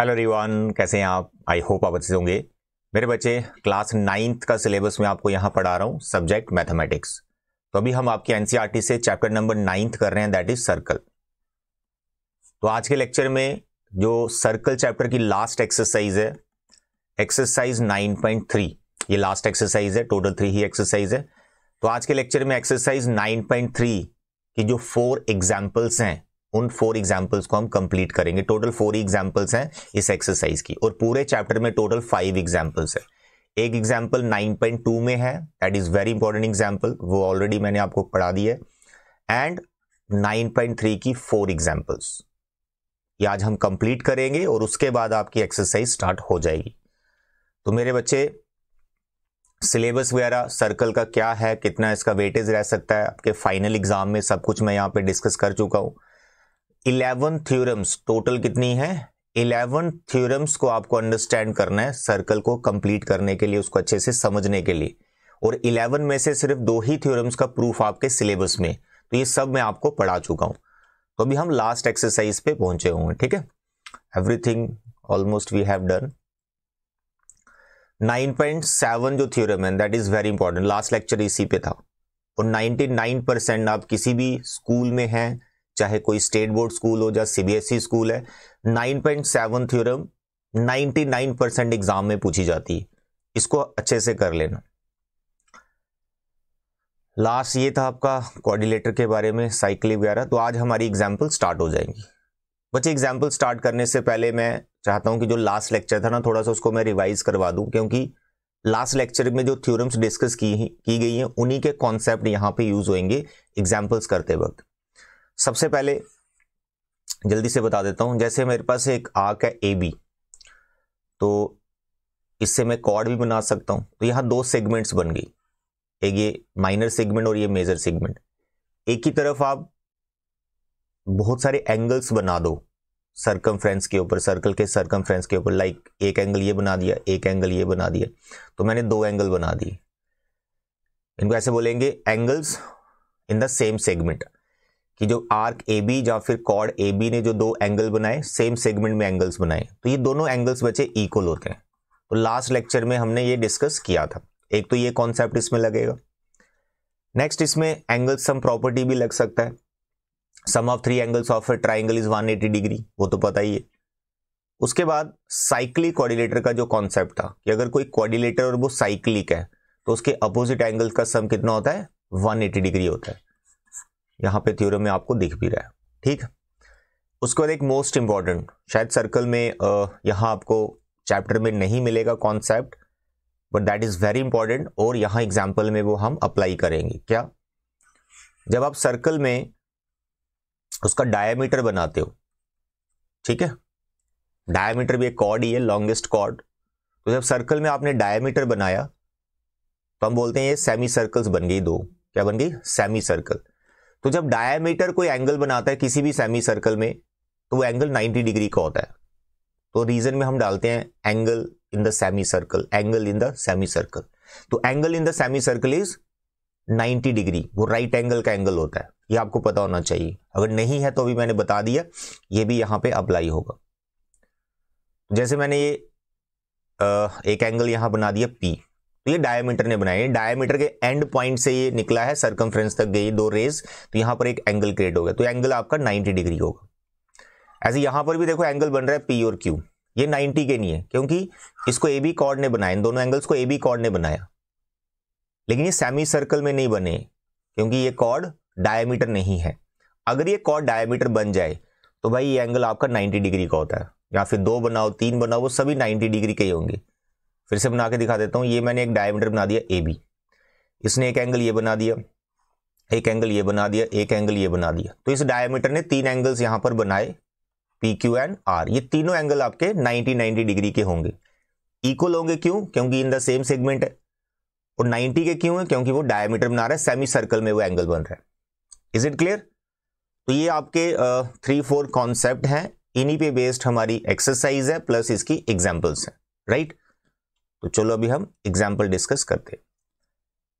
Hello रिवान कैसे हैं आप आई होप आप अच्छे होंगे मेरे बच्चे क्लास नाइन्थ का सिलेबस मैं आपको यहाँ पढ़ा रहा हूँ सब्जेक्ट मैथमेटिक्स तो अभी हम आपके एनसीईआरटी e से चैप्टर नंबर नाइन्थ कर रहे हैं दैट इज सर्कल तो आज के लेक्चर में जो सर्कल चैप्टर की लास्ट एक्सरसाइज है एक्सरसाइज थ्री ये लास्ट एक्सरसाइज है टोटल थ्री ही एक्सरसाइज है तो आज के लेक्चर में एक्सरसाइज थ्री की जो फोर एग्जाम्पल्स हैं उन फोर एग्जाम्पल्स को हम कंप्लीट करेंगे टोटल फोर एग्जाम्पल्स हैं इस एक्सरसाइज की और पूरे चैप्टर में टोटल फाइव एग्जाम्पल्स है एक एग्जाम्पल 9.2 में है that is very important example वो ऑलरेडी मैंने आपको पढ़ा दी है एंड 9.3 की फोर एग्जाम्पल्स ये आज हम कंप्लीट करेंगे और उसके बाद आपकी एक्सरसाइज स्टार्ट हो जाएगी तो मेरे बच्चे सिलेबस वगैरह सर्कल का क्या है कितना इसका वेटेज रह सकता है आपके फाइनल एग्जाम में सब कुछ मैं यहाँ पे डिस्कस कर चुका हूँ इलेवन थ्योरम्स टोटल कितनी है इलेवन थ्योरम्स को आपको अंडरस्टैंड करना है सर्कल को कंप्लीट करने के लिए उसको अच्छे से समझने के लिए और इलेवन में से सिर्फ दो ही थ्योरम्स का प्रूफ आपके सिलेबस में तो ये सब मैं आपको पढ़ा चुका हूं तो अभी हम लास्ट एक्सरसाइज पे पहुंचे होंगे ठीक है everything almost we have done 9.7 जो थ्योरम है that is very important last lecture इसी पे था और 99 परसेंट आप किसी भी स्कूल में हैं चाहे कोई स्टेट बोर्ड स्कूल हो या सीबीएसई e स्कूल है nine point seven theorem ninety nine percent exam में पूछी जाती है इसको अच्छे से कर लेना लास्ट ये था आपका कोऑर्डिनेटर के बारे में साइकिल वगैरह तो आज हमारी एग्जाम्पल स्टार्ट हो जाएंगी बच्चे एग्जाम्पल स्टार्ट करने से पहले मैं चाहता हूँ कि जो लास्ट लेक्चर था ना थोड़ा सा उसको मैं रिवाइज करवा दूँ क्योंकि लास्ट लेक्चर में जो थ्योरम्स डिस्कस की की गई हैं उन्हीं के कॉन्सेप्ट यहाँ पे यूज़ होंगे एग्जाम्पल्स करते वक्त सबसे पहले जल्दी से बता देता हूं जैसे मेरे पास एक आर्क है ए बी तो इससे मैं कॉर्ड भी बना सकता हूं तो यहां दो सेगमेंट्स बन गई एक ये माइनर सेगमेंट और ये मेजर सेगमेंट एक ही तरफ आप बहुत सारे एंगल्स बना दो सर्कम के ऊपर सर्कल के सर्कम के ऊपर लाइक एक एंगल ये बना दिया एक एंगल ये बना दिया तो मैंने दो एंगल बना दिए इनको ऐसे बोलेंगे angles in the same segment कि जो आर्क ए बी या फिर कॉर्ड ए बी ने जो दो एंगल बनाए सेम सेगमेंट में एंगल्स बनाए तो ये दोनों एंगल्स बचे इक्वल होते हैं तो लास्ट लेक्चर में हमने ये डिस्कस किया था एक तो ये कॉन्सेप्ट इसमें लगेगा नेक्स्ट इसमें एंगल सम प्रॉपर्टी भी लग सकता है sum of three angles of a triangle is 180 degree वो तो पता ही है उसके बाद साइक्लिक कोऑर्डिनेटर का जो कॉन्सेप्ट था कि अगर कोई कोऑर्डिनेटर और वो साइक्लिक है तो उसके अपोजिट एंगल का सम कितना होता है 180 डिग्री होता है यहाँ पे थ्योरम में आपको दिख भी रहा है ठीक उसके बाद एक मोस्ट इम्पॉर्टेंट शायद सर्कल में यहाँ आपको चैप्टर में नहीं मिलेगा concept but that is very important और यहाँ एग्जाम्पल में वो हम अप्लाई करेंगे क्या जब आप सर्कल में उसका डायामीटर बनाते हो ठीक है डायमीटर भी एक कॉर्ड ही है लॉन्गेस्ट कॉर्ड तो जब सर्कल में आपने डायमीटर बनाया तो हम बोलते हैं ये सेमी सर्कल्स बन गई दो क्या बन गई सेमी सर्कल तो जब डायामीटर कोई एंगल बनाता है किसी भी सेमी सर्कल में तो वो एंगल 90 डिग्री का होता है तो रीजन में हम डालते हैं angle in the semi circle angle in the semi circle तो angle in the semi circle is 90 degree वो राइट right एंगल का एंगल होता है ये आपको पता होना चाहिए अगर नहीं है तो अभी मैंने बता दिया ये भी यहां पे अप्लाई होगा जैसे मैंने ये एक एंगल यहां बना दिया पी तो ये डायमीटर ने बनाया है डायमीटर के एंड पॉइंट से ये निकला है सर्कमफ्रेंस तक गई दो रेज तो यहां पर एक एंगल क्रिएट हो गया तो एंगल आपका नाइन्टी डिग्री होगा ऐसे यहां पर भी देखो एंगल बन रहा है पी और क्यू ये 90 के नहीं है क्योंकि इसको ए बी कॉर्ड ने बनाया इन दोनों एंगल्स को ए बी कॉर्ड ने बनाया लेकिन ये सेमी सर्कल में नहीं बने क्योंकि ये कॉर्ड डायमीटर नहीं है अगर ये कॉर्ड डायमीटर बन जाए तो भाई ये एंगल आपका 90 डिग्री का होता है या फिर दो बनाओ तीन बनाओ वो सभी 90 डिग्री के ही होंगे फिर से बना के दिखा देता हूँ ये मैंने एक डायमीटर बना दिया ए बी इसने एक एंगल ये बना दिया एक एंगल ये बना दिया एक एंगल ये बना दिया तो इस डायमीटर ने तीन एंगल्स यहाँ पर बनाए पी क्यू एंड आर ये तीनों एंगल आपके 90 90 डिग्री के होंगे इक्वल होंगे क्यों क्योंकि इन द सेम सेगमेंट है और 90 के क्यों है क्योंकि वो डायमीटर बना रहा है सेमी सर्कल में वो एंगल बन रहा है इज इट क्लियर तो ये आपके थ्री फोर कॉन्सेप्ट हैं इन्हीं पे बेस्ड हमारी एक्सरसाइज है प्लस इसकी एग्जाम्पल्स हैं राइट right? तो चलो अभी हम एग्जाम्पल डिस्कस करते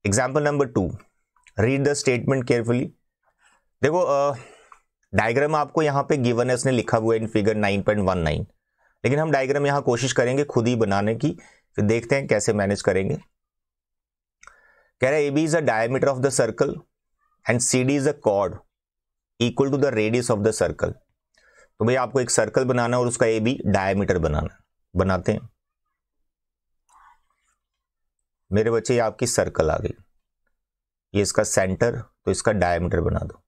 example number two read the statement carefully देखो डायग्राम आपको यहाँ पे गिवन है उसने लिखा हुआ है इन फिगर 9.19 लेकिन हम डायग्राम यहाँ कोशिश करेंगे खुद ही बनाने की फिर देखते हैं कैसे मैनेज करेंगे कह रहे A B is a diameter of the circle and C D is a chord equal to the radius of the circle तो भैया आपको एक सर्कल बनाना और उसका ए बी डायमीटर बनाना बनाते हैं मेरे बच्चे ये आपकी सर्कल आ गई ये इसका सेंटर तो इसका डायमीटर बना दो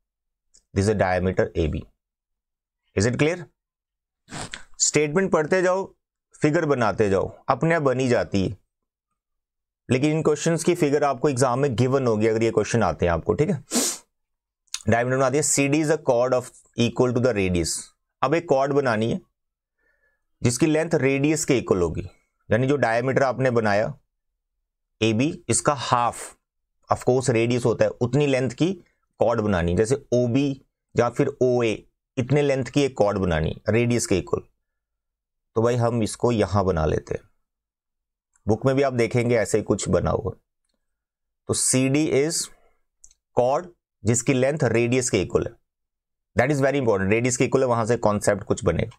this is diameter A B is it clear statement पढ़ते जाओ फिगर बनाते जाओ अपने आप बनी जाती है लेकिन इन क्वेश्चन की फिगर आपको एग्जाम में गिवन होगी अगर ये क्वेश्चन आते हैं आपको ठीक है डायमीटर बना दिया C D is a chord of equal to the radius अब एक कॉर्ड बनानी है जिसकी लेंथ रेडियस के इक्वल होगी यानी जो डायमीटर आपने बनाया ए बी इसका हाफ ऑफकोर्स रेडियस होता है उतनी लेंथ की कॉर्ड बनानी जैसे ओ बी या फिर ओ ए इतने लेंथ की एक कॉर्ड बनानी रेडियस के इक्वल तो भाई हम इसको यहां बना लेते हैं बुक में भी आप देखेंगे ऐसे ही कुछ बना हुआ तो सी डी इज कॉर्ड जिसकी लेंथ रेडियस के इक्वल है that is very important radius के इक्वल है वहां से कॉन्सेप्ट कुछ बनेगा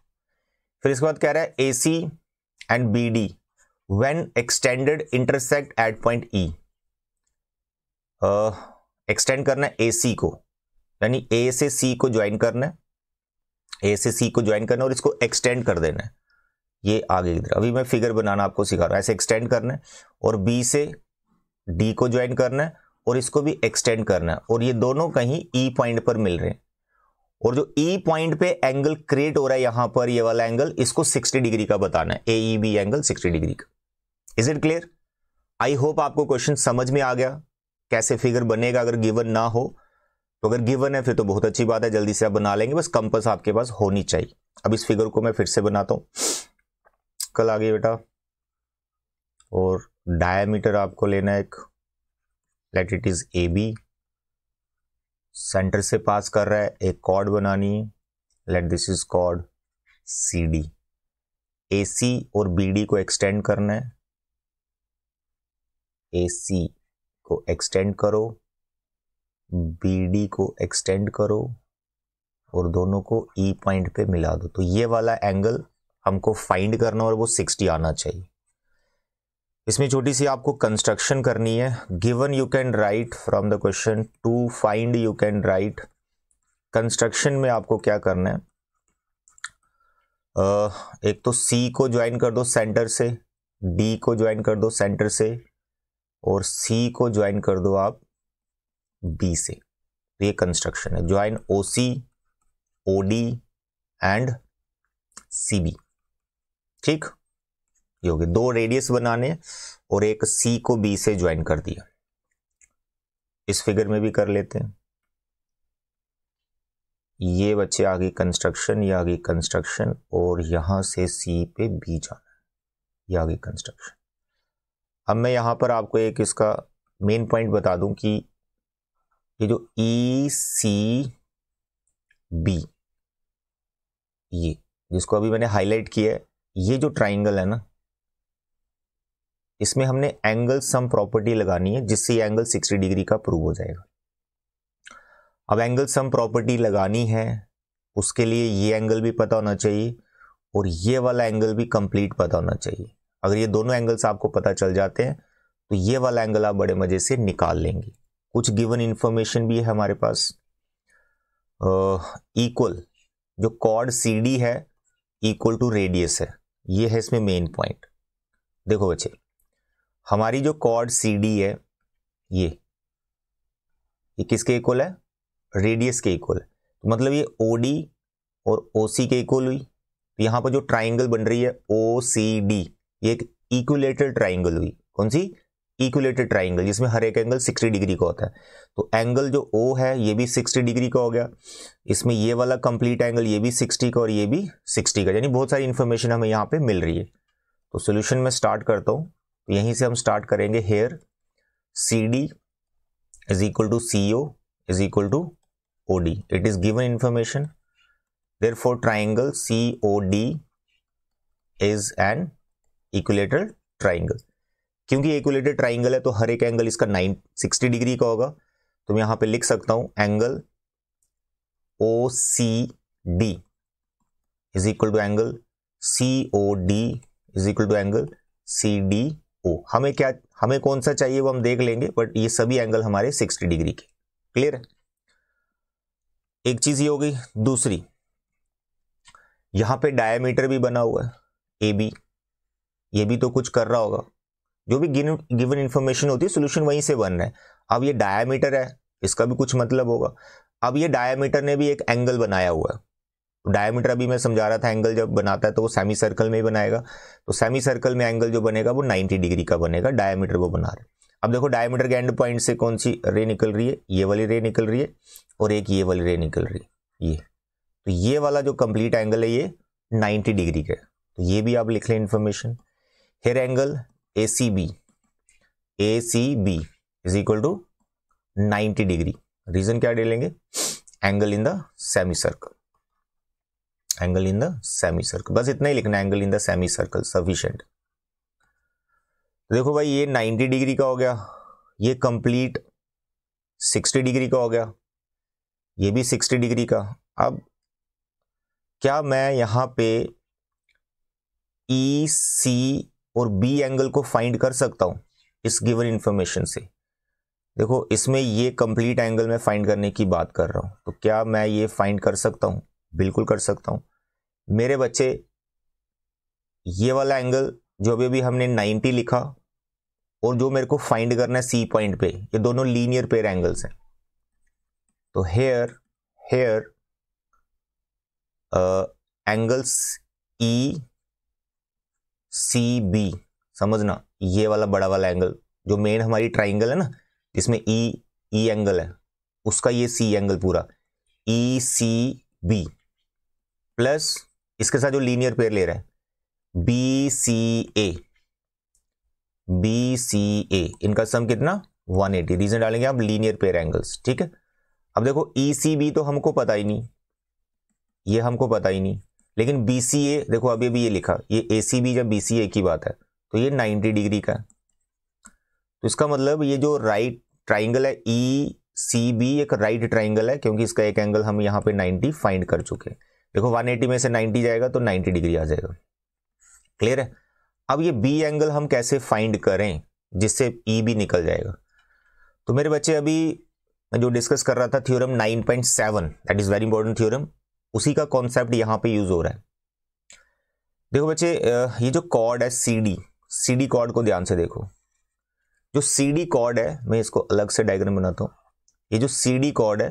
फिर इसके बाद कह रहा है A C and B D when extended intersect at point E extend uh, करना है ए सी को यानी ए से सी को ज्वाइन करना है ए से सी को ज्वाइन करना और इसको एक्सटेंड कर देना है ये आगे इधर अभी मैं फिगर बनाना आपको सिखा रहा हूँ ऐसे एक्सटेंड करना है और बी से डी को ज्वाइन करना है और इसको भी एक्सटेंड करना है और ये दोनों कहीं ई e पॉइंट पर मिल रहे हैं और जो ई e पॉइंट पे एंगल क्रिएट हो रहा है यहाँ पर ये वाला एंगल इसको 60 डिग्री का बताना है A E B angle 60 degree का is it clear I hope आपको क्वेश्चन समझ में आ गया कैसे फिगर बनेगा अगर गिवन ना हो तो अगर गिवन है फिर तो बहुत अच्छी बात है जल्दी से आप बना लेंगे बस कंपस आपके पास होनी चाहिए अब इस फिगर को मैं फिर से बनाता हूँ कल आ गई बेटा और डायमीटर आपको लेना है एक let it is A B centre से पास कर रहा है एक कॉर्ड बनानी है let this is chord C D A C और बी डी को एक्सटेंड करना है ए सी को एक्सटेंड करो बी डी को एक्सटेंड करो और दोनों को ई e पॉइंट पे मिला दो तो ये वाला एंगल हमको फाइंड करना और वो सिक्सटी आना चाहिए इसमें छोटी सी आपको कंस्ट्रक्शन करनी है given you can write from the question to find you can write construction में आपको क्या करना है एक तो सी को ज्वाइन कर दो सेंटर से डी को ज्वाइन कर दो सेंटर से और सी को ज्वाइन कर दो आप बी से तो ये कंस्ट्रक्शन है join O C O D and C B ठीक योगे दो रेडियस बनाने और एक सी को बी से ज्वाइन कर दिया इस फिगर में भी कर लेते हैं ये बच्चे आगे कंस्ट्रक्शन ये आगे कंस्ट्रक्शन और यहां से सी पे बी जाना है ये आगे कंस्ट्रक्शन अब मैं यहाँ पर आपको एक इसका मेन पॉइंट बता दूं कि ये जो ई सी बी ये जिसको अभी मैंने हाईलाइट किया है ये जो ट्राइंगल है ना इसमें हमने एंगल सम प्रॉपर्टी लगानी है जिससे एंगल 60 डिग्री का प्रूव हो जाएगा अब एंगल सम प्रॉपर्टी लगानी है उसके लिए ये एंगल भी पता होना चाहिए और ये वाला एंगल भी कंप्लीट पता होना चाहिए अगर ये दोनों एंगल्स आपको पता चल जाते हैं तो ये वाला एंगल आप बड़े मज़े से निकाल लेंगे कुछ गिवन इन्फॉर्मेशन भी है हमारे पास इक्वल uh, जो कॉर्ड सी डी है इक्वल टू रेडियस है ये है इसमें मेन पॉइंट देखो बच्चे हमारी जो कॉर्ड सी डी है ये ये किसके इक्वल है रेडियस के इक्वल है तो मतलब ये ओ और ओ सी के इक्वल हुई तो यहां पर जो ट्राइंगल बन रही है ओ सी डी ये एक इक्वलेटर ट्राइंगल हुई कौन सी इक्वलेटर ट्राइंगल जिसमें हर एक एंगल 60 डिग्री का होता है तो एंगल जो ओ है ये भी 60 डिग्री का हो गया इसमें ये वाला कंप्लीट एंगल ये भी 60 का और ये भी 60 का यानी बहुत सारी इन्फॉर्मेशन हमें यहाँ पे मिल रही है तो सोल्यूशन में स्टार्ट करता हूँ तो यहीं से हम स्टार्ट करेंगे here C D is equal to C O is equal to O D it is given information therefore triangle C O D is an equilateral triangle क्योंकि इक्विलेटरल ट्राइंगल है तो हर एक एंगल इसका nine sixty degree का होगा तो मैं यहां पे लिख सकता हूं angle O C D is equal to angle C O D is equal to angle C D O हमें क्या हमें कौन सा चाहिए वो हम देख लेंगे बट ये सभी एंगल हमारे सिक्सटी डिग्री के क्लियर है एक चीज ये हो गई दूसरी यहां पे डायमीटर भी बना हुआ है ए बी ये भी तो कुछ कर रहा होगा जो भी गिवन इन्फॉर्मेशन होती है सोल्यूशन वहीं से बन रहा है अब ये डायामीटर है इसका भी कुछ मतलब होगा अब ये डायामीटर ने भी एक एंगल बनाया हुआ है तो डायामीटर अभी मैं समझा रहा था एंगल जब बनाता है तो वो सेमी सर्कल में ही बनाएगा तो सेमी सर्कल में एंगल जो बनेगा वो 90 डिग्री का बनेगा डायामीटर वो बना रहे अब देखो डायामीटर के एंड पॉइंट से कौन सी रे निकल रही है ये वाली रे निकल रही है और एक ये वाली रे निकल रही है ये तो ये वाला जो कंप्लीट एंगल है ये नाइन्टी डिग्री का है तो ये भी आप लिख लें information angle A C B A C B is equal to 90 degree reason क्या डे लेंगे angle in the semi circle angle in the semi circle बस इतना ही लिखना angle in the semi circle sufficient देखो भाई ये 90 डिग्री का हो गया ये कंप्लीट 60 डिग्री का हो गया ये भी 60 डिग्री का अब क्या मैं यहां पे ई e सी और बी एंगल को फाइंड कर सकता हूं इस गिवन इंफॉर्मेशन से देखो इसमें ये कंप्लीट एंगल मैं फाइंड करने की बात कर रहा हूं तो क्या मैं ये फाइंड कर सकता हूं बिल्कुल कर सकता हूं मेरे बच्चे ये वाला एंगल जो अभी अभी हमने 90 लिखा और जो मेरे को फाइंड करना है सी पॉइंट पे ये दोनों लीनियर पेयर एंगल्स हैं तो here here angles E C B समझना ये वाला बड़ा वाला एंगल जो मेन हमारी ट्राइंगल है ना जिसमें ई ई एंगल है उसका ये सी एंगल पूरा ई सी बी प्लस इसके साथ जो लीनियर पेयर ले रहा है B C A B C ए इनका सम कितना 180 रीजन डालेंगे आप लीनियर पेयर एंगल्स ठीक है अब देखो ई सी बी तो हमको पता ही नहीं ये हमको पता ही नहीं लेकिन बी देखो अभी अभी ये लिखा ये ए जब बी की बात है तो ये 90 डिग्री का है तो इसका मतलब ये जो राइट ट्राइंगल है ई सी बी एक राइट ट्राइंगल है क्योंकि इसका एक एंगल हम यहाँ पे 90 फाइंड कर चुके हैं देखो 180 में से 90 जाएगा तो 90 डिग्री आ जाएगा क्लियर है अब ये बी एंगल हम कैसे फाइंड करें जिससे ई e भी निकल जाएगा तो मेरे बच्चे अभी मैं जो डिस्कस कर रहा था theorem 9.7 point seven that is very important theorem उसी का कॉन्सेप्ट यहां पे यूज हो रहा है देखो बच्चे ये जो कॉर्ड है C D C D chord को ध्यान से देखो जो सी डी कॉर्ड है मैं इसको अलग से डायग्राम बनाता हूं ये जो सी डी कॉर्ड है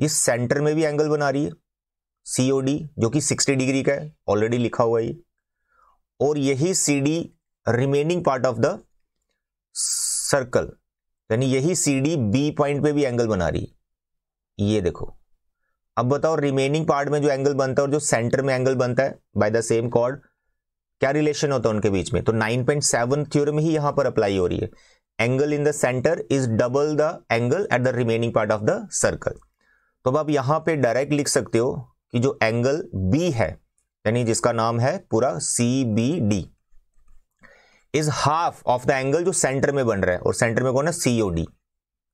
ये सेंटर में भी एंगल बना रही है सी ओ डी जो कि सिक्सटी डिग्री का है ऑलरेडी लिखा हुआ है और यही C D remaining part of the circle यानी यही सी डी बी पॉइंट पे भी एंगल बना रही है ये देखो अब बताओ रिमेनिंग पार्ट में जो एंगल बनता है और जो सेंटर में एंगल बनता है बाय द सेम कॉर्ड क्या रिलेशन होता है उनके बीच में तो 9.7 पॉइंट थ्योरम ही यहां पर अप्लाई हो रही है angle in the centre is double the angle at the remaining part of the circle तो अब आप यहां पे डायरेक्ट लिख सकते हो कि जो एंगल बी है यानी जिसका नाम है पूरा C B D is half of the angle जो सेंटर में बन रहा है और सेंटर में कौन है सीओडी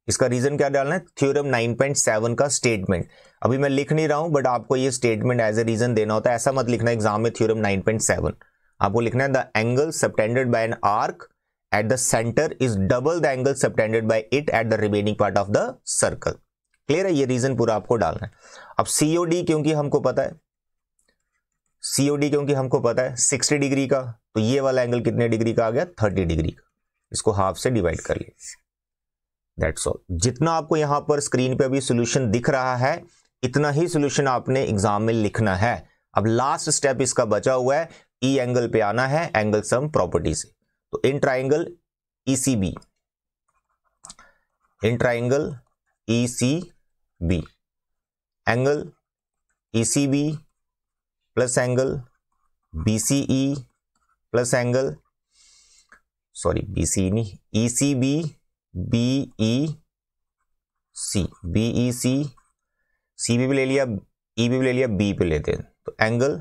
इसका रीजन क्या डालना है थ्योरम 9.7 का स्टेटमेंट अभी मैं लिख नहीं रहा हूं बट आपको ये स्टेटमेंट एज ए रीजन देना होता है ऐसा मत लिखना एग्जाम में थ्योरम 9.7 आपको लिखना है the angle subtended by an arc at the centre is double the angle subtended by it at the remaining part of the circle clear है ये रीजन पूरा आपको डालना है अब सीओडी क्योंकि हमको पता है सीओडी क्योंकि हमको पता है सिक्सटी डिग्री का तो ये वाला एंगल कितने डिग्री का आ गया थर्टी डिग्री का इसको हाफ से डिवाइड कर लीजिए दैट्स ऑल जितना आपको यहाँ पर स्क्रीन पे अभी सोल्यूशन दिख रहा है इतना ही सोल्यूशन आपने एग्जाम में लिखना है अब लास्ट स्टेप इसका बचा हुआ है ई e एंगल पे आना है एंगल सम प्रॉपर्टी से तो in triangle E C B in triangle E C B angle E C B plus angle B C E plus angle sorry B C नहीं E C B B E C B E C C भी, भी ले लिया ई e भी ले लिया B पे लेते हैं तो एंगल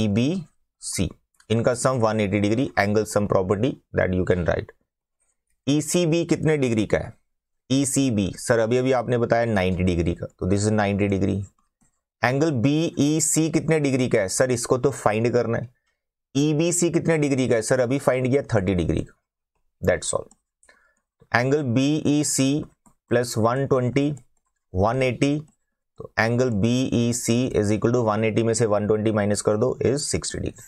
ई बी सी इनका sum 180 degree angle sum property that you can write E C B कितने डिग्री का है ई सी बी सर अभी अभी आपने बताया 90 डिग्री का तो this is 90 degree angle B E C कितने डिग्री का है सर इसको तो फाइंड करना है ई बी सी कितने डिग्री का है सर अभी फाइंड किया 30 डिग्री का that's all angle B E C plus one twenty one eighty तो angle B E C is equal to one eighty में से वन ट्वेंटी माइनस कर दो इज सिक्सटी डिग्री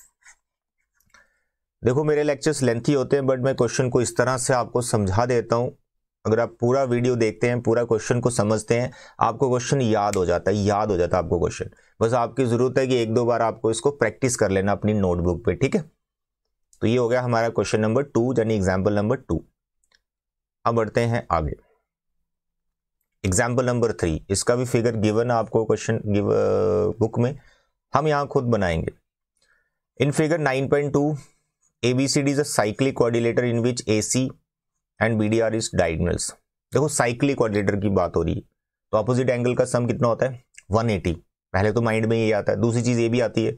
देखो मेरे लेक्चर्स लेंथी होते हैं बट मैं क्वेश्चन को इस तरह से आपको समझा देता हूं अगर आप पूरा वीडियो देखते हैं पूरा क्वेश्चन को समझते हैं आपको क्वेश्चन याद हो जाता है याद हो जाता है आपको क्वेश्चन बस आपकी ज़रूरत है कि एक दो बार आपको इसको प्रैक्टिस कर लेना अपनी नोटबुक पे ठीक है तो ये हो गया हमारा क्वेश्चन नंबर टू यानी एग्जाम्पल नंबर टू अब बढ़ते हैं आगे एग्जाम्पल नंबर थ्री इसका भी फिगर गिवन आपको क्वेश्चन बुक में हम यहाँ खुद बनाएंगे in figure 9.2 point two A B C D is a cyclic quadrilateral in which A C and B D are is diagonals देखो साइक्लिक कोऑर्डिनेटर की बात हो रही है तो अपोजिट एंगल का सम कितना होता है 180 पहले तो माइंड में ये आता है दूसरी चीज़ ये भी आती है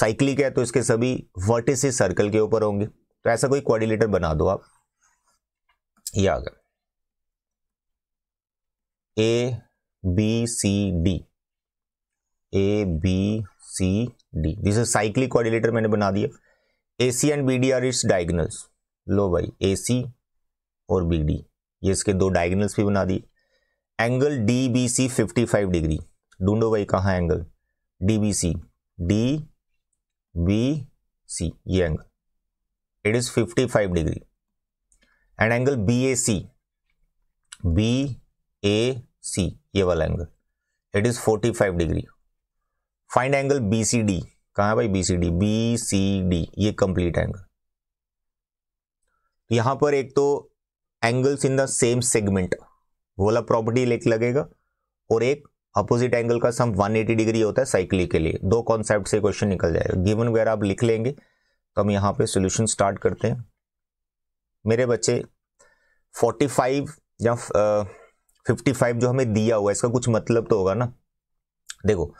साइक्लिक है तो इसके सभी वर्टिस सर्कल के ऊपर होंगे तो ऐसा कोई कोऑर्डिनेटर बना दो आप ये आ गया A B C D A B C D this is cyclic quadrilateral मैंने बना दिया A C and B D are its diagonals लो भाई ए सी और बी डी ये इसके दो डायगनल्स भी बना दिए angle D B C fifty five degree ढूंढो भाई कहाँ angle D B C D B C ये angle it is fifty five degree and angle B A C B A C ये वाला angle it is 45 degree find angle B C D कहा है भाई B C D B C D ये complete angle यहां पर एक तो angles in the same segment वाला प्रॉपर्टी लेके लगेगा और एक अपोजिट एंगल का सम 180 डिग्री होता है साइकिल के लिए दो कॉन्सेप्ट से क्वेश्चन निकल जाएगा गिवन वगैरह आप लिख लेंगे तो हम यहां पे सोल्यूशन स्टार्ट करते हैं मेरे बच्चे 45 या फिफ्टी फाइव जो हमें दिया हुआ है इसका कुछ मतलब तो होगा ना देखो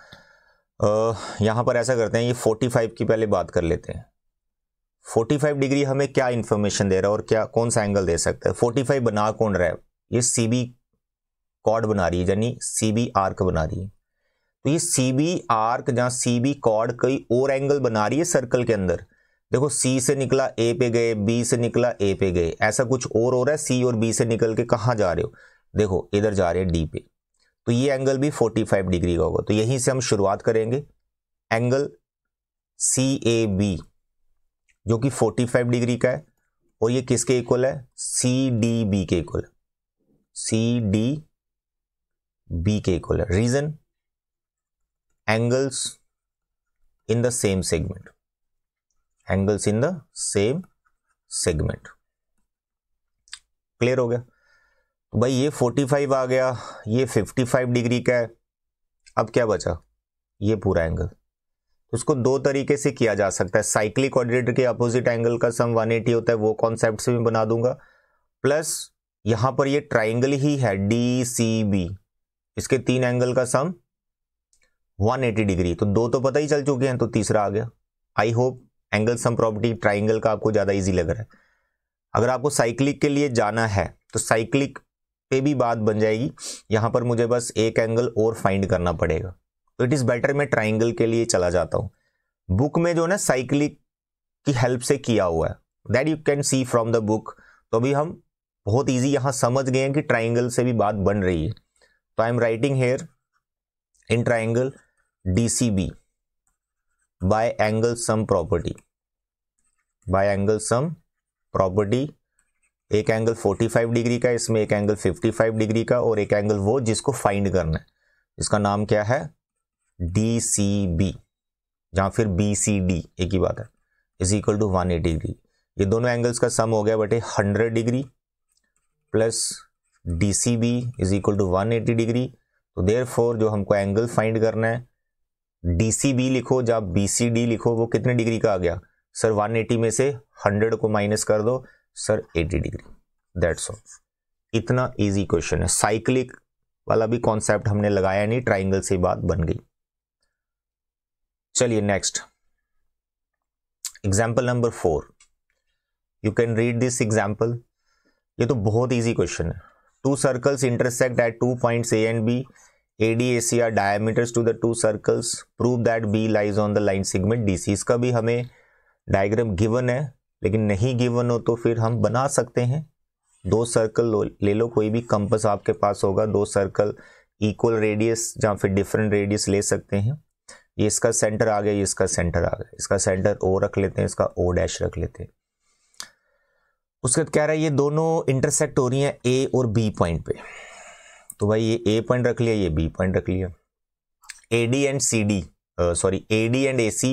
यहाँ पर ऐसा करते हैं ये फोर्टी फाइव की पहले बात कर लेते हैं फोर्टी फाइव डिग्री हमें क्या इन्फॉर्मेशन दे रहा है और क्या कौन सा एंगल दे सकता है फोर्टी फाइव बना कौन रहा है ये सी बी कॉड बना रही है यानी सी बी आर्क बना रही है तो ये सी बी आर्क जहाँ सी बी कॉड कई और एंगल बना रही है सर्कल के अंदर देखो सी से निकला ए पे गए बी से निकला ए पे गए ऐसा कुछ और हो रहा है सी और बी से निकल के कहाँ जा रहे हो देखो इधर जा रहे हैं डी पे तो ये एंगल भी 45 डिग्री का होगा तो यहीं से हम शुरुआत करेंगे एंगल सी ए बी जो कि 45 डिग्री का है और ये किसके इक्वल है सी डी बी के इक्वल है सी डी बी के इक्वल है reason angles in the same segment angles in the same segment clear हो गया तो भाई ये 45 आ गया ये 55 डिग्री का है अब क्या बचा ये पूरा एंगल तो इसको दो तरीके से किया जा सकता है साइक्लिक ऑर्डिनेटर के अपोजिट एंगल का सम 180 होता है वो कॉन्सेप्ट से भी बना दूंगा प्लस यहां पर ये ट्राइंगल ही है डी सी बी इसके तीन एंगल का सम 180 डिग्री तो दो तो पता ही चल चुके हैं तो तीसरा आ गया I hope angle sum property triangle का आपको ज़्यादा ईजी लग रहा है अगर आपको साइक्लिक के लिए जाना है तो साइक्लिक पे भी बात बन जाएगी यहाँ पर मुझे बस एक एंगल और फाइंड करना पड़ेगा तो इट इज़ बेटर मैं ट्राइंगल के लिए चला जाता हूँ बुक में जो ना साइक्लिक की हेल्प से किया हुआ है that you can see from the book तो अभी हम बहुत ईजी यहाँ समझ गए हैं कि ट्राइंगल से भी बात बन रही है तो I am writing here in triangle D C B by angle sum property by angle sum property एक एंगल 45 डिग्री का इसमें एक एंगल 55 डिग्री का और एक एंगल वो जिसको फाइंड करना है इसका नाम क्या है डी सी बी या फिर बी सी डी एक ही बात है is equal to one eighty degree ये दोनों एंगल्स का सम हो गया बटे hundred degree plus D C B is equal to one eighty degree तो देर फोर जो हमको एंगल फाइंड करना है डीसीबी लिखो जब बीसीडी लिखो वो कितने डिग्री का आ गया सर 180 में से 100 को माइनस कर दो सर 80 डिग्री दैट्स ऑल इतना इजी क्वेश्चन है साइक्लिक वाला भी कॉन्सेप्ट हमने लगाया नहीं ट्राइंगल से बात बन गई चलिए next example number four you can read this example ये तो बहुत इजी क्वेश्चन है two circles intersect at two points A and B ADAC are diameters to the two circles prove that B lies on the line segment DC इसका भी हमें diagram given है लेकिन नहीं गिवन हो तो फिर हम बना सकते हैं दो सर्कल ले लो कोई भी कंपस आपके पास होगा दो सर्कल इक्वल रेडियस या फिर डिफरेंट रेडियस ले सकते हैं ये इसका सेंटर आ गया ये इसका सेंटर आ गया इसका सेंटर ओ रख लेते हैं इसका ओ डैश रख लेते हैं उसके बाद कह रहा है ये दोनों इंटरसेक्ट हो रही हैं ए और बी पॉइंट पे तो भाई ये ए पॉइंट रख लिया ये बी पॉइंट रख लिया A D and C D sorry A D and A C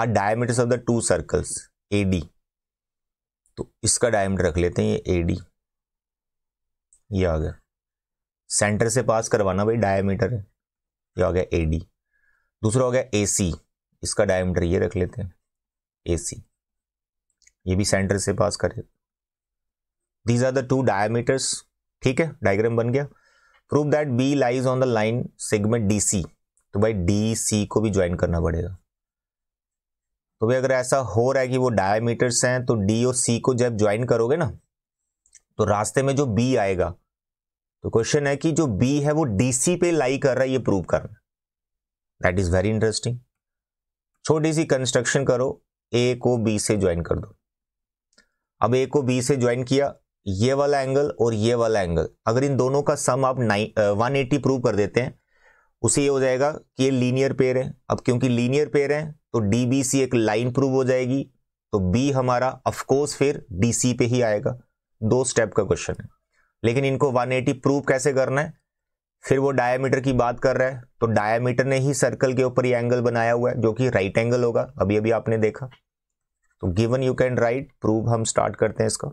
are diameters of the two circles A D तो इसका डायमीटर रख लेते हैं ये ए डी ये आ गया सेंटर से पास करवाना भाई डायमीटर है ये आ गया ए डी दूसरा हो गया ए सी इसका डायमीटर ये रख लेते हैं ए सी ये भी सेंटर से पास करेगा these are the two diameters ठीक है डायग्राम बन गया prove that B lies on the line segment D C तो भाई डी सी को भी ज्वाइन करना पड़ेगा तो भाई अगर ऐसा हो रहा है कि वो डायमीटर्स हैं तो डी और सी को जब ज्वाइन करोगे ना तो रास्ते में जो बी आएगा तो क्वेश्चन है कि जो बी है वो डी सी पे लाई कर रहा है ये प्रूव करना दैट इज वेरी इंटरेस्टिंग छोटी सी कंस्ट्रक्शन करो ए को बी से ज्वाइन कर दो अब ए को बी से ज्वाइन किया ये वाला एंगल और ये वाला एंगल अगर इन दोनों का सम आप नाइन वन एट्टी प्रूव कर देते हैं उसे ये हो जाएगा कि ये लीनियर पेयर है अब क्योंकि लीनियर पेयर है तो डी बी सी एक लाइन प्रूव हो जाएगी तो बी हमारा ऑफकोर्स फिर डी सी पे ही आएगा दो स्टेप का क्वेश्चन है लेकिन इनको 180 प्रूव कैसे करना है फिर वो डायामीटर की बात कर रहा है तो डायामीटर ने ही सर्कल के ऊपर ये एंगल बनाया हुआ है जो कि राइट एंगल होगा अभी अभी आपने देखा तो given you can write prove हम स्टार्ट करते हैं इसका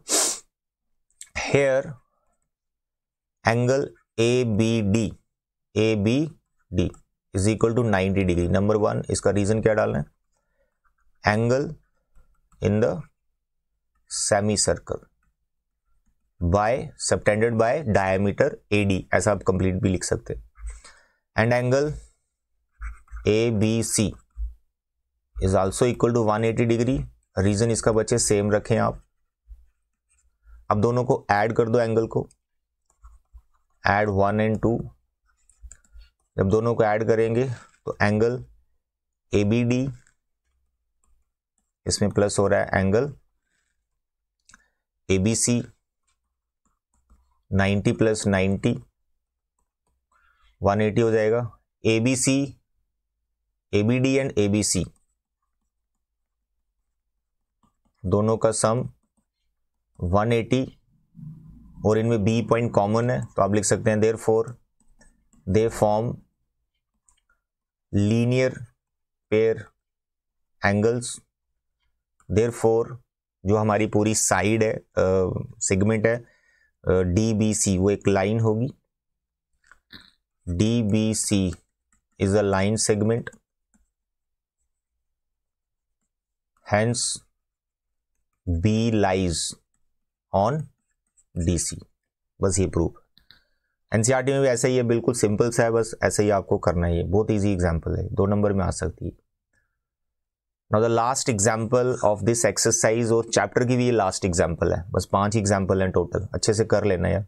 angle A B D A B D is equal to 90 degree number one इसका रीजन क्या डालना है angle in the semi semicircle by subtended by diameter D ऐसा आप कंप्लीट भी लिख सकते हैं and angle A B C is also equal to 180 degree reason इसका बच्चे सेम रखें आप अब दोनों को ऐड कर दो एंगल को ऐड वन एंड टू जब दोनों को ऐड करेंगे तो एंगल ए बी डी इसमें प्लस हो रहा है angle A B C ninety plus ninety one eighty हो जाएगा A B C A B D and A B C दोनों का सम 180 और इनमें बी पॉइंट कॉमन है तो आप लिख सकते हैं therefore they form linear pair angles therefore जो हमारी पूरी साइड है सेगमेंट है डी बी सी वो एक लाइन होगी D B C is a line segment hence B lies on DC बस ये प्रूफ एनसीईआरटी e में भी ऐसा ही है बिल्कुल सिंपल सा है बस ऐसे ही आपको करना है बहुत इजी एग्जांपल है दो नंबर में आ सकती है now the last example of this exercise और चैप्टर की भी ये लास्ट एग्जांपल है बस पांच एग्जाम्पल हैं टोटल अच्छे से कर लेना यार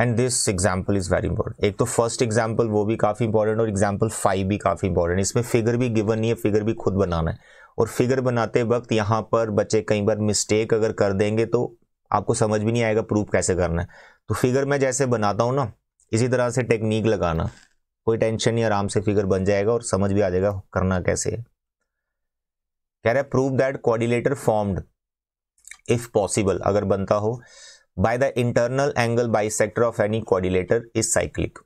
and this example is very important एक तो फर्स्ट एग्जाम्पल वो भी काफ़ी इंपॉर्टेंट और एग्जाम्पल फाइव भी काफ़ी इंपॉर्टेंट इसमें फिगर भी गिवन नहीं है फिगर भी खुद बनाना है और फिगर बनाते वक्त यहाँ पर बच्चे कई बार मिस्टेक अगर कर देंगे तो आपको समझ भी नहीं आएगा प्रूफ कैसे करना है तो फिगर मैं जैसे बनाता हूँ ना इसी तरह से टेक्निक लगाना कोई टेंशन नहीं आराम से फिगर बन जाएगा और समझ भी आ जाएगा करना कैसे है कह रहा है prove that coordinator formed if possible अगर बनता हो by the internal angle bisector of any coordinator is cyclic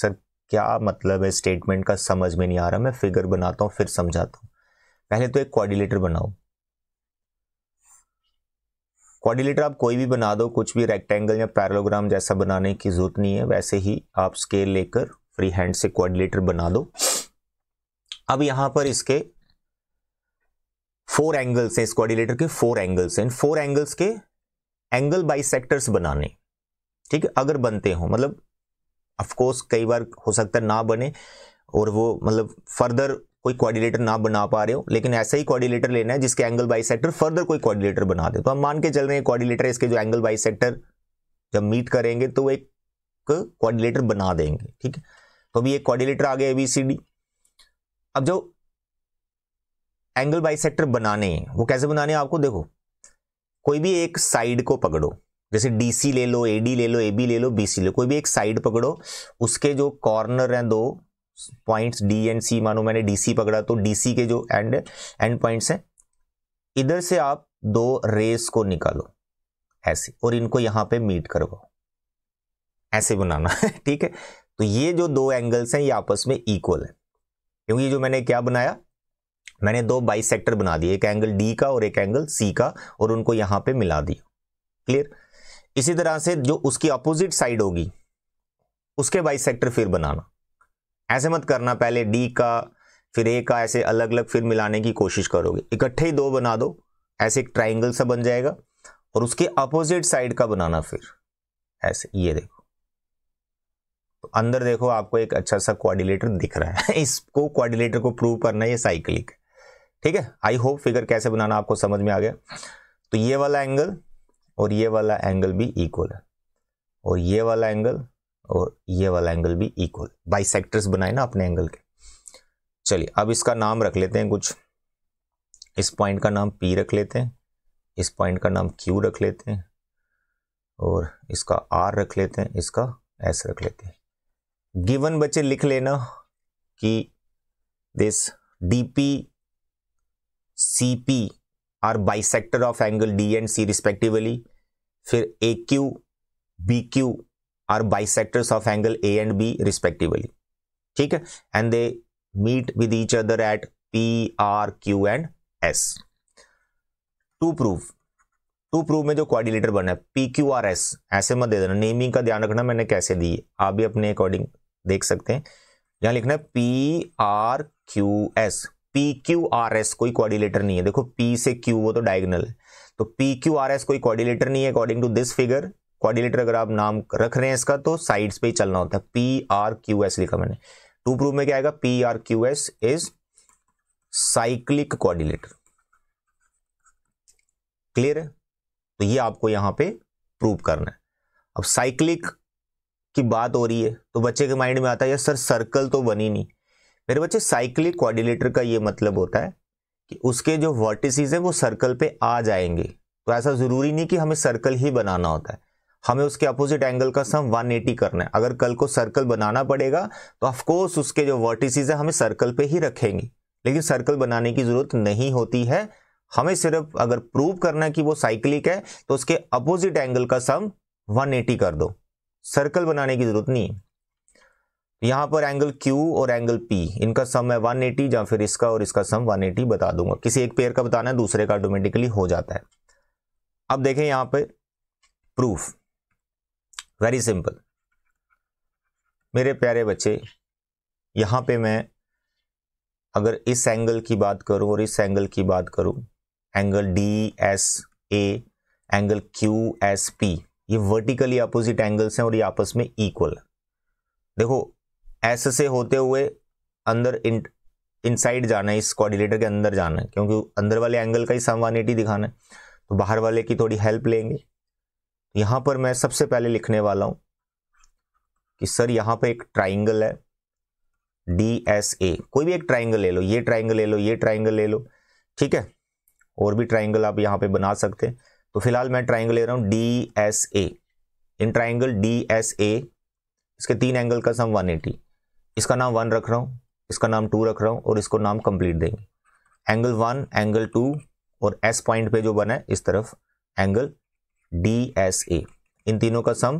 sir क्या मतलब है स्टेटमेंट का समझ में नहीं आ रहा मैं फिगर बनाता हूँ फिर समझाता हूँ पहले तो एक क्वाडिलेटर बनाओ क्वाडिलेटर आप कोई भी बना दो कुछ भी रेक्टेंगल या पैरलोग्राम जैसा बनाने की जरूरत नहीं है वैसे ही आप स्केल लेकर फ्री हैंड से क्वाडिलेटर बना दो अब यहां पर इसके फोर एंगल्स हैं इस क्वाडिलेटर के फोर एंगल्स हैं फोर एंगल्स के एंगल बाइसेक्टर्स बनाने ठीक है अगर बनते हो मतलब ऑफकोर्स कई बार हो सकता है ना बने और वो मतलब फर्दर कोई कोऑर्डिनेटर ना बना पा रहे हो लेकिन ऐसा ही कोऑर्डिनेटर लेना है जिसके एंगल बाई फर्दर कोई कोऑर्डिनेटर बना दे तो हम मान के चल रहे हैं कोऑर्डिनेटर इसके जो एंगल बाई जब मीट करेंगे तो एक कोऑर्डिनेटर बना देंगे ठीक है तो अभी एक कोऑर्डिनेटर आ गया एबीसीडी अब जो एंगल बाई बनाने हैं वो कैसे बनाने हैं आपको देखो कोई भी एक साइड को पकड़ो जैसे डीसी ले लो एडी ले लो एबी ले लो बीसी ले लो कोई भी एक साइड पकड़ो उसके जो कॉर्नर हैं दो पॉइंट्स डी एंड सी मानो मैंने डीसी पकड़ा तो डीसी के जो एंड एंड पॉइंट्स हैं इधर से आप दो रेस को निकालो ऐसे और इनको यहां पे मीट करवाओ ऐसे बनाना है ठीक है तो ये जो दो एंगल्स हैं ये आपस में इक्वल है क्योंकि जो मैंने क्या बनाया मैंने दो बाई बना दिए एक एंगल डी का और एक एंगल सी का और उनको यहां पे मिला दिया क्लियर इसी तरह से जो उसकी अपोजिट साइड होगी उसके बाई फिर बनाना ऐसे मत करना पहले डी का फिर ए का ऐसे अलग अलग फिर मिलाने की कोशिश करोगे इकट्ठे ही दो बना दो ऐसे एक ट्राइंगल सा बन जाएगा और उसके अपोजिट साइड का बनाना फिर ऐसे ये देखो तो अंदर देखो आपको एक अच्छा सा क्वाडिलेटर दिख रहा है इसको क्वाडिलेटर को प्रूव करना ये साइक्लिक है ठीक है आई होप फिगर कैसे बनाना आपको समझ में आ गया तो ये वाला एंगल और ये वाला एंगल भी इक्वल है और ये वाला एंगल और ये वाला एंगल भी इक्वल बाई सेक्टर्स बनाए ना अपने एंगल के चलिए अब इसका नाम रख लेते हैं कुछ इस पॉइंट का नाम पी रख लेते हैं इस पॉइंट का नाम क्यू रख लेते हैं और इसका आर रख लेते हैं इसका एस रख लेते हैं गिवन बच्चे लिख लेना कि this D P C P are bisector of angle D and C respectively फिर A Q B Q are bisectors of angle A and B respectively. ठीक है and they meet with each other at P, R, Q and S. To prove to prove में जो क्वारिलेटर बना है P Q R S ऐसे मत दे देना naming का ध्यान रखना मैंने कैसे दी आप भी अपने अकॉर्डिंग देख सकते हैं यहां लिखना है P R Q S P Q R S कोई क्वारिलेटर नहीं है देखो पी से क्यू वो तो डायगनल है तो पी क्यू आर एस कोई क्वारिलेटर नहीं है according to this figure quadrilateral अगर आप नाम रख रहे हैं इसका तो साइड्स पे ही चलना होता है पी आर क्यू एस लिखा मैंने टू प्रूफ में क्या आएगा P R Q S is cyclic quadrilateral clear है तो ये आपको यहां पे प्रूव करना है अब साइक्लिक की बात हो रही है तो बच्चे के माइंड में आता है यार सर सर्कल तो बनी नहीं मेरे बच्चे साइक्लिक क्वाड्रिलेटर का ये मतलब होता है कि उसके जो वर्टिसेस हैं वो सर्कल पे आ जाएंगे तो ऐसा ज़रूरी नहीं कि हमें सर्कल ही बनाना होता है हमें उसके अपोजिट एंगल का सम 180 करना है अगर कल को सर्कल बनाना पड़ेगा तो ऑफकोर्स उसके जो वर्टिसेस है हमें सर्कल पे ही रखेंगे लेकिन सर्कल बनाने की ज़रूरत नहीं होती है हमें सिर्फ अगर प्रूव करना है कि वो साइक्लिक है तो उसके अपोजिट एंगल का सम 180 कर दो सर्कल बनाने की ज़रूरत नहीं है पर एंगल Q और एंगल P इनका सम है 180 या फिर इसका और इसका सम 180 बता दूंगा किसी एक पेयर का बताना है दूसरे का ऑटोमेटिकली हो जाता है अब देखें यहां पे प्रूफ वेरी सिंपल मेरे प्यारे बच्चे यहाँ पे मैं अगर इस एंगल की बात करूँ और इस एंगल की बात करूँ angle D S A angle Q S P ये वर्टिकली अपोजिट एंगल्स हैं और ये आपस में इक्वल है देखो एस से होते हुए अंदर इन इनसाइड जाना है इस कोऑर्डिनेटर के अंदर जाना है क्योंकि अंदर वाले एंगल का ही सम दिखाना है तो बाहर वाले की थोड़ी हेल्प लेंगे यहां पर मैं सबसे पहले लिखने वाला हूं कि सर यहां पर एक ट्राइंगल है डी एस ए कोई भी एक ट्राइंगल ले लो ये ट्राइंगल ले लो ये ट्राइंगल ले लो ठीक है और भी ट्राइंगल आप यहां पे बना सकते हैं तो फिलहाल मैं ट्राइंगल ले रहा हूँ D S A in triangle D S A इसके तीन एंगल का सम 180 इसका नाम वन रख रहा हूँ इसका नाम टू रख रहा हूँ और इसको नाम कंप्लीट देंगे एंगल वन एंगल टू और एस पॉइंट पे जो बना है इस तरफ एंगल डी एस ए इन तीनों का sum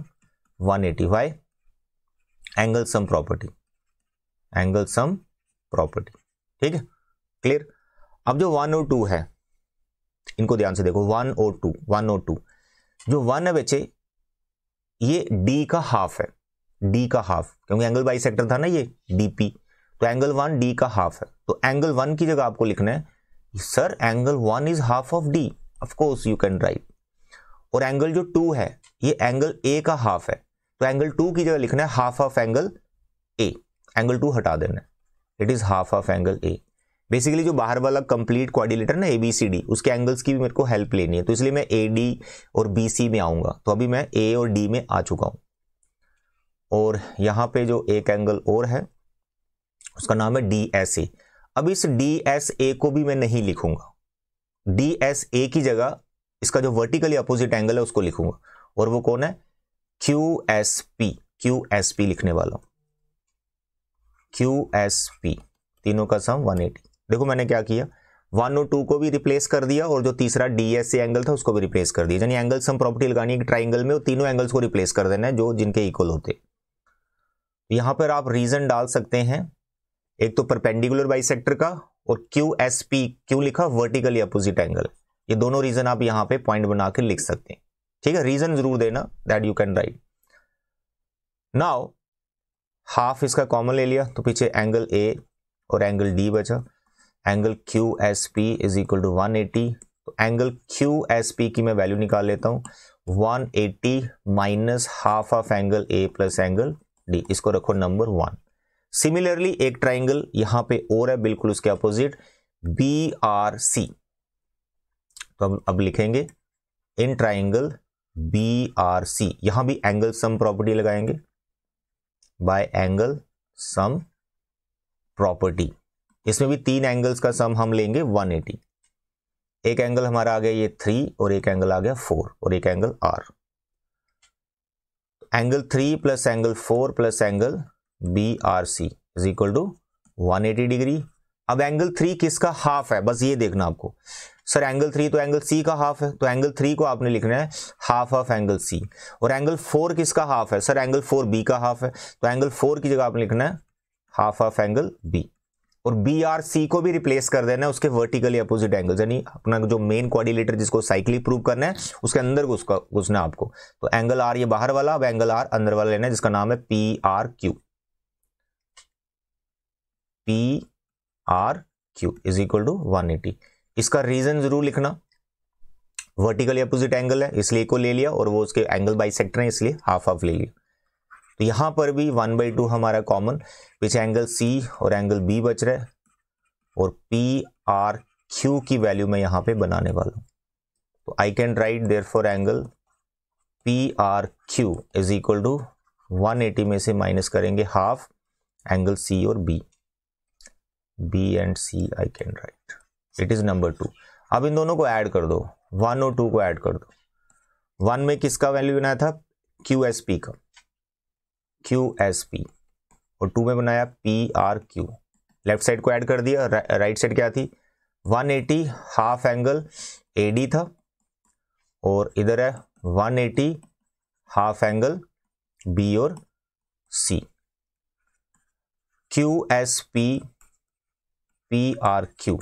180 eighty by angle sum property angle sum property ठीक है क्लियर अब जो 102 है इनको ध्यान से देखो 102 102 जो वन है बच्चे ये डी का हाफ है डी का हाफ क्योंकि एंगल बाई सेक्टर था ना ये डी तो एंगल वन डी का हाफ है तो एंगल वन की जगह आपको लिखना है sir angle one is half of D of course you can write और एंगल जो टू है ये एंगल ए का हाफ है तो एंगल टू की जगह लिखना है half of angle A angle two हटा देना है it is half of angle A basically जो बाहर वाला कंप्लीट क्वारिलेटर ना ए बी सी डी उसके एंगल्स की भी मेरे को हेल्प लेनी है तो इसलिए मैं ए डी और बी सी में आऊंगा तो अभी मैं ए और डी में आ चुका हूं और यहां पे जो एक एंगल और है उसका नाम है डी एस ए अब इस डी एस ए को भी मैं नहीं लिखूंगा डी एस ए की जगह इसका जो वर्टिकली अपोजिट एंगल है उसको लिखूंगा और वो कौन है Q S P Q S P लिखने वाला क्यू एस पी तीनों का सम 180 देखो मैंने क्या किया 102 को भी रिप्लेस कर दिया और जो तीसरा डी एस एंगल था उसको भी रिप्लेस कर दिया यानी एंगल सम प्रॉपर्टी लगानी है ट्राइंगल में और तीनों एंगल्स को रिप्लेस कर देना है जो जिनके इक्वल होते यहां पर आप रीजन डाल सकते हैं एक तो परपेंडिकुलर बाई का और क्यू एस पी क्यू लिखा वर्टिकली अपोजिट एंगल ये दोनों रीजन आप यहां पे पॉइंट बना के लिख सकते हैं ठीक है रीजन जरूर देना that you can write now half इसका कॉमन ले लिया तो पीछे एंगल ए और एंगल डी बचा angle Q S P is equal to one eighty तो एंगल क्यू एस पी की मैं वैल्यू निकाल लेता हूं one eighty minus half of angle A plus angle D इसको रखो नंबर वन सिमिलरली एक ट्राइंगल यहां पे और है बिल्कुल उसके अपोजिट बी आर सी तो हम अब लिखेंगे in triangle B R C यहां भी एंगल सम प्रॉपर्टी लगाएंगे बाय एंगल सम प्रॉपर्टी इसमें भी तीन एंगल्स का सम हम लेंगे 180 एक एंगल हमारा आ गया ये थ्री और एक एंगल आ गया फोर और एक angle R angle three plus angle four plus angle B R C is equal to 180 degree अब एंगल थ्री किसका हाफ है बस ये देखना आपको सर एंगल थ्री तो एंगल सी का हाफ है तो एंगल थ्री को आपने लिखना है हाफ ऑफ एंगल सी और एंगल फोर किसका हाफ है सर एंगल फोर बी का हाफ है तो एंगल फोर की जगह आपने लिखना है हाफ ऑफ एंगल बी और बी आर सी को भी रिप्लेस कर देना है उसके वर्टिकली अपोजिट एंगल यानी अपना जो मेन कोऑर्डिनेटर जिसको साइकिली प्रूव करना है उसके अंदर घुसका घुसना है आपको तो एंगल आर ये बाहर वाला अब एंगल आर अंदर वाला लेना है जिसका नाम है P R Q P R Q is equal to one eighty इसका रीजन जरूर लिखना वर्टिकली अपोजिट एंगल है इसलिए को ले लिया और वो उसके एंगल बाई सेक्टर है इसलिए हाफ हाफ ले लिया तो यहां पर भी वन बाई टू हमारा कॉमन पीछे एंगल सी और एंगल बी बच रहा है और पी आर क्यू की वैल्यू मैं यहां पे बनाने वाला हूँ तो I can write therefore angle P R Q is equal to one eighty में से माइनस करेंगे हाफ एंगल सी और B B and C I can write it is number two अब इन दोनों को ऐड कर दो वन और टू को ऐड कर दो वन में किसका वैल्यू बनाया था क्यू एस पी का क्यू एस पी और टू में बनाया P R Q left side को ऐड कर दिया रा, राइट साइड क्या थी 180 हाफ एंगल डी था और इधर है 180 हाफ एंगल बी और C Q S P P R Q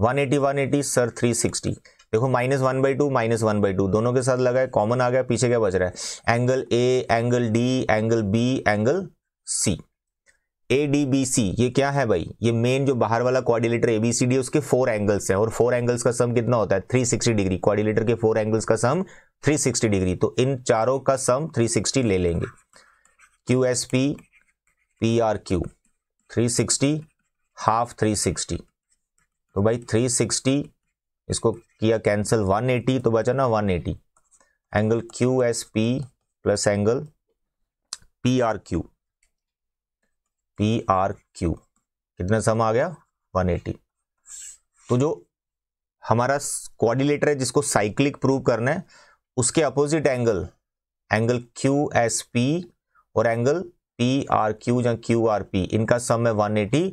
one eighty one eighty sir three sixty देखो minus one by two minus one by two दोनों के साथ लगा है कॉमन आ गया पीछे क्या बच रहा है angle A angle D angle B angle C A D B C ये क्या है भाई ये मेन जो बाहर वाला quadrilateral A B C D उसके फोर एंगल्स हैं और फोर एंगल्स का सम कितना होता है थ्री सिक्सटी डिग्री क्वारिलेटर के फोर एंगल्स का सम थ्री सिक्सटी डिग्री तो इन चारों का सम थ्री सिक्सटी ले लेंगे Q S P P R Q three sixty half three sixty तो भाई थ्री सिक्सटी इसको किया कैंसिल वन एटी तो बचा ना one eighty angle Q S P plus angle P R Q P R Q कितना सम आ गया one eighty तो जो हमारा कोऑर्डिनेटर है जिसको साइक्लिक प्रूव करना है उसके opposite angle angle Q S P और एंगल पी आर क्यू या क्यू आर पी इनका सम है वन एटी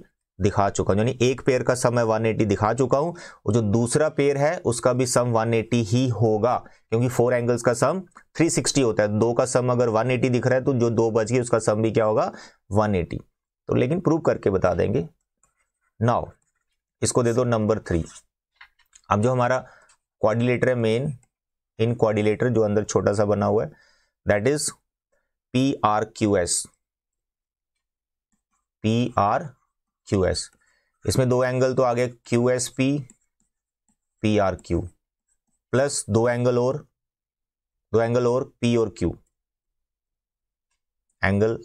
दिखा चुका हूं यानी एक पेयर का सम मैं 180 दिखा चुका हूं और जो दूसरा पेयर है उसका भी सम 180 ही होगा क्योंकि फोर एंगल्स का सम 360 होता है दो का सम अगर 180 दिख रहा है तो जो दो बज गए उसका सम भी क्या होगा 180 तो लेकिन प्रूव करके बता देंगे नाउ इसको दे दो नंबर थ्री अब जो हमारा क्वारिलेटर है मेन इन क्वारिलेटर जो अंदर छोटा सा बना हुआ है that is P R Q S P R Q S इसमें दो एंगल तो आ गए Q S P P R Q plus दो एंगल और दो एंगल और पी और Q angle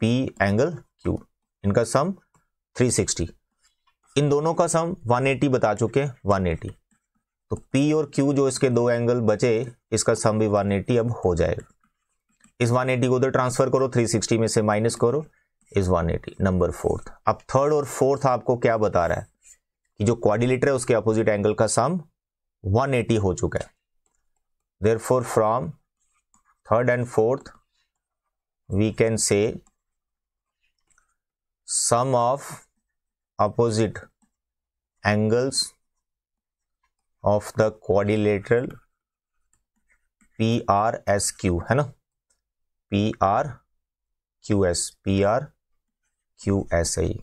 P angle Q इनका सम 360 इन दोनों का सम 180 बता चुके हैं 180 तो पी और क्यू जो इसके दो एंगल बचे इसका सम भी 180 अब हो जाएगा इस 180 को उधर ट्रांसफर करो 360 में से माइनस करो इज 180 नंबर फोर्थ अब थर्ड और फोर्थ आपको क्या बता रहा है कि जो क्वाडिलेटर है उसके अपोजिट एंगल का सम 180 हो चुका है there four from third and fourth we can say sum of opposite angles of the angles P R S Q है ना P R Q S P R Q S I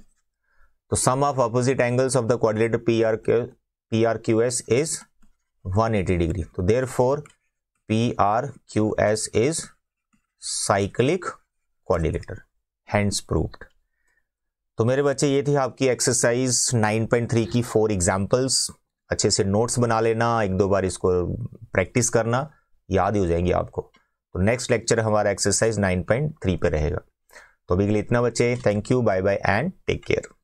तो sum of opposite angles of the quadrilateral P R Q P R Q S is one eighty degree तो देर four P R Q S is cyclic quadrilateral hence proof तो मेरे बच्चे ये थी आपकी exercise 9.3 की four examples अच्छे से नोट्स बना लेना एक दो बार इसको प्रैक्टिस करना याद ही हो जाएंगे आपको तो नेक्स्ट लेक्चर हमारा एक्सरसाइज 9.3 पे रहेगा तो अभी के लिए इतना बच्चे thank you bye bye and take care